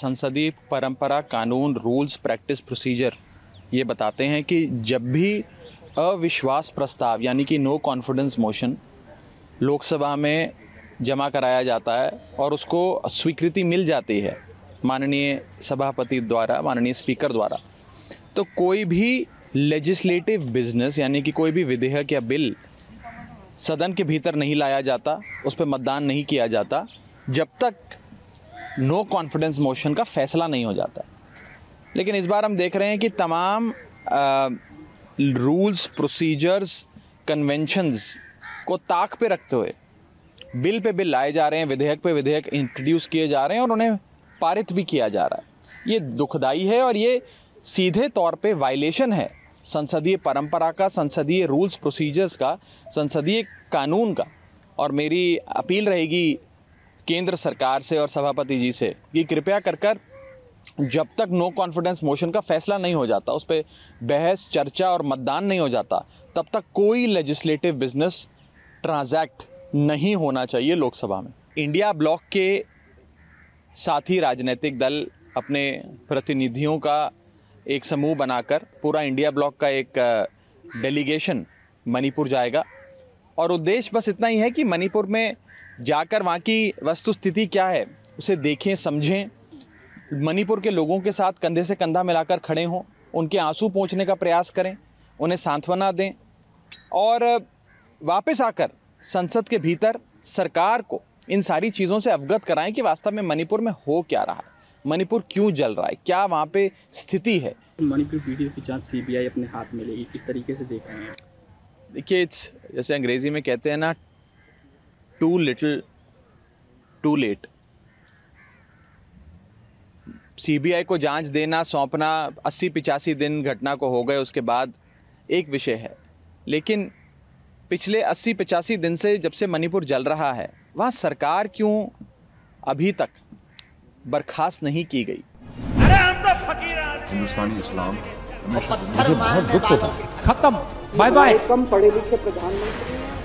संसदीय परंपरा कानून रूल्स प्रैक्टिस प्रोसीजर ये बताते हैं कि जब भी अविश्वास प्रस्ताव यानी कि नो कॉन्फिडेंस मोशन लोकसभा में जमा कराया जाता है और उसको स्वीकृति मिल जाती है माननीय सभापति द्वारा माननीय स्पीकर द्वारा तो कोई भी लेजिस्लेटिव बिजनेस यानी कि कोई भी विधेयक या बिल सदन के भीतर नहीं लाया जाता उस पर मतदान नहीं किया जाता जब तक नो कॉन्फिडेंस मोशन का फैसला नहीं हो जाता लेकिन इस बार हम देख रहे हैं कि तमाम रूल्स प्रोसीजर्स कन्वेंशंस को ताक पे रखते हुए बिल पे बिल लाए जा रहे हैं विधेयक पे विधेयक इंट्रोड्यूस किए जा रहे हैं और उन्हें पारित भी किया जा रहा है ये दुखदाई है और ये सीधे तौर पे वायलेशन है संसदीय परंपरा का संसदीय रूल्स प्रोसीजर्स का संसदीय कानून का और मेरी अपील रहेगी केंद्र सरकार से और सभापति जी से कि कृपया कर कर जब तक नो कॉन्फिडेंस मोशन का फैसला नहीं हो जाता उस पर बहस चर्चा और मतदान नहीं हो जाता तब तक कोई लेजिस्लेटिव बिजनेस ट्रांजैक्ट नहीं होना चाहिए लोकसभा में इंडिया ब्लॉक के साथ ही राजनीतिक दल अपने प्रतिनिधियों का एक समूह बनाकर पूरा इंडिया ब्लॉक का एक डेलीगेशन मणिपुर जाएगा और उद्देश्य बस इतना ही है कि मणिपुर में जाकर वहाँ की वस्तु स्थिति क्या है उसे देखें समझें मणिपुर के लोगों के साथ कंधे से कंधा मिलाकर खड़े हों उनके आंसू पहुँचने का प्रयास करें उन्हें सांत्वना दें और वापस आकर संसद के भीतर सरकार को इन सारी चीज़ों से अवगत कराएं कि वास्तव में मणिपुर में हो क्या रहा है मणिपुर क्यों जल रहा है क्या वहाँ पे स्थिति है मणिपुर वीडियो की जांच सीबीआई अपने हाथ में लेगी किस तरीके से देख रहे हैं देखिए इट्स जैसे अंग्रेज़ी में कहते हैं ना too little too late CBI को जांच देना सौंपना अस्सी पिचासी दिन घटना को हो गए उसके बाद एक विषय है लेकिन पिछले अस्सी पिचासी दिन से जब से मणिपुर जल रहा है वहाँ सरकार क्यों अभी तक बर्खास्त नहीं की गई तो हिंदुस्तानी इस्लाम मुझे बहुत दुख होता खत्म बाय बाय कम पढ़े लिखे प्रधानमंत्री